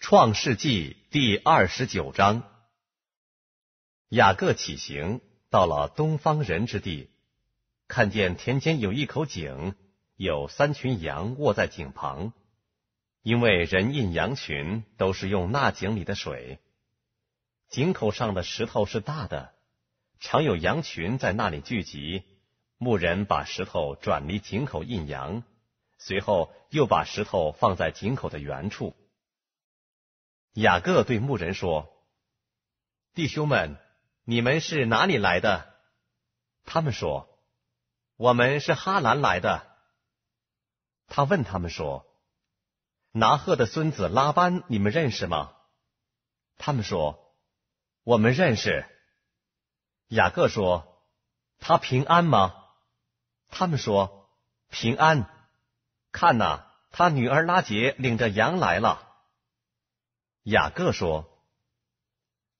创世纪第二十九章，雅各起行，到了东方人之地，看见田间有一口井，有三群羊卧在井旁，因为人印羊群都是用那井里的水。井口上的石头是大的，常有羊群在那里聚集。牧人把石头转离井口印羊，随后又把石头放在井口的原处。雅各对牧人说：“弟兄们，你们是哪里来的？”他们说：“我们是哈兰来的。”他问他们说：“拿鹤的孙子拉班，你们认识吗？”他们说：“我们认识。”雅各说：“他平安吗？”他们说：“平安。”看呐，他女儿拉结领着羊来了。雅各说：“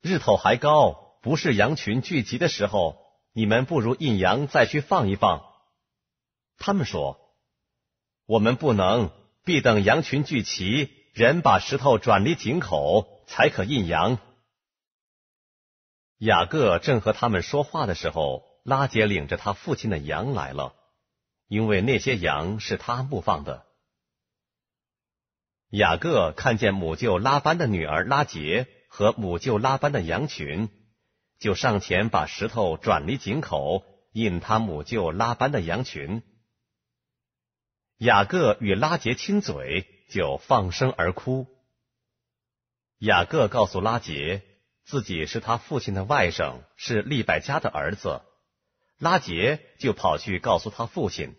日头还高，不是羊群聚集的时候，你们不如印羊再去放一放。”他们说：“我们不能，必等羊群聚齐，人把石头转离井口，才可印羊。”雅各正和他们说话的时候，拉杰领着他父亲的羊来了，因为那些羊是他牧放的。雅各看见母舅拉班的女儿拉杰和母舅拉班的羊群，就上前把石头转离井口，引他母舅拉班的羊群。雅各与拉杰亲嘴，就放声而哭。雅各告诉拉杰，自己是他父亲的外甥，是利百加的儿子。拉杰就跑去告诉他父亲。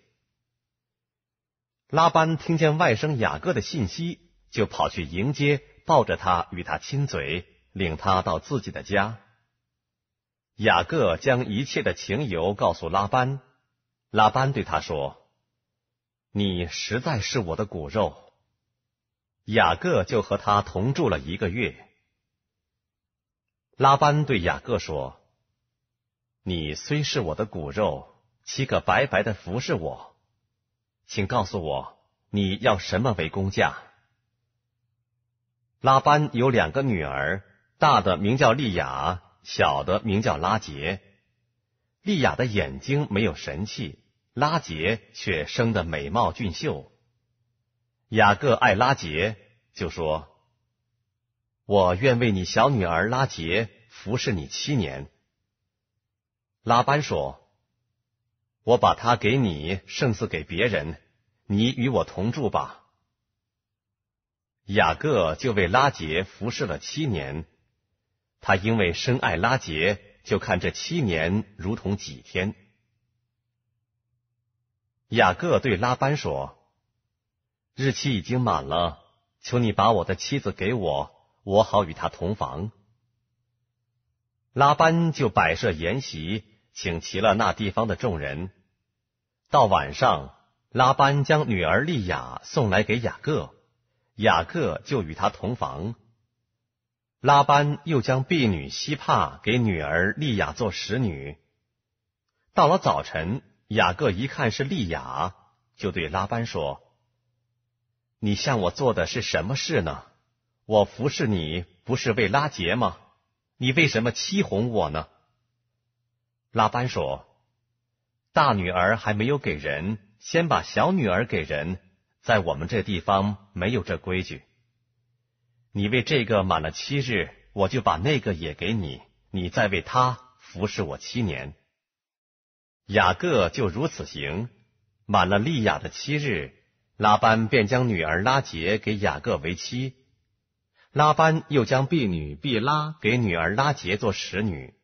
拉班听见外甥雅各的信息，就跑去迎接，抱着他与他亲嘴，领他到自己的家。雅各将一切的情由告诉拉班，拉班对他说：“你实在是我的骨肉。”雅各就和他同住了一个月。拉班对雅各说：“你虽是我的骨肉，岂可白白的服侍我？”请告诉我，你要什么为工价？拉班有两个女儿，大的名叫利雅，小的名叫拉杰。利雅的眼睛没有神气，拉杰却生得美貌俊秀。雅各爱拉杰，就说：“我愿为你小女儿拉杰服侍你七年。”拉班说。我把它给你，胜似给别人。你与我同住吧。雅各就为拉结服侍了七年，他因为深爱拉结，就看这七年如同几天。雅各对拉班说：“日期已经满了，求你把我的妻子给我，我好与她同房。”拉班就摆设筵席。请齐了那地方的众人。到晚上，拉班将女儿利亚送来给雅各，雅各就与他同房。拉班又将婢女希帕给女儿利亚做使女。到了早晨，雅各一看是利亚，就对拉班说：“你向我做的是什么事呢？我服侍你不是为拉杰吗？你为什么欺哄我呢？”拉班说：“大女儿还没有给人，先把小女儿给人。在我们这地方没有这规矩。你为这个满了七日，我就把那个也给你，你再为他服侍我七年。”雅各就如此行，满了利亚的七日，拉班便将女儿拉结给雅各为妻，拉班又将婢女毕拉给女儿拉结做使女。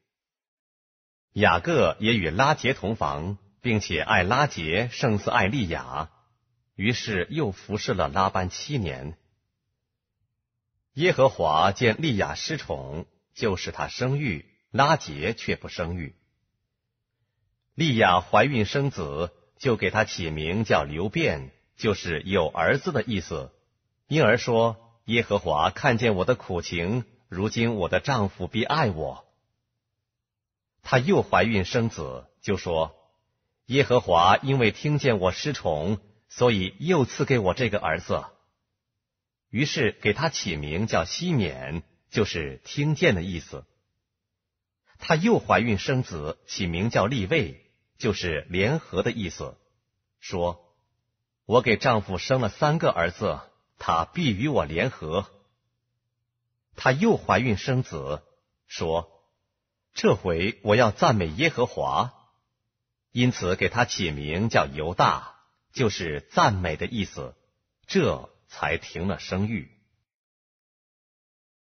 雅各也与拉杰同房，并且爱拉杰胜似爱利亚，于是又服侍了拉班七年。耶和华见利亚失宠，就使他生育，拉杰却不生育。利亚怀孕生子，就给他起名叫刘便，就是有儿子的意思。因而说，耶和华看见我的苦情，如今我的丈夫必爱我。她又怀孕生子，就说：“耶和华因为听见我失宠，所以又赐给我这个儿子。”于是给他起名叫西缅，就是听见的意思。她又怀孕生子，起名叫立位，就是联合的意思。说：“我给丈夫生了三个儿子，他必与我联合。”她又怀孕生子，说。这回我要赞美耶和华，因此给他起名叫犹大，就是赞美的意思。这才停了生育。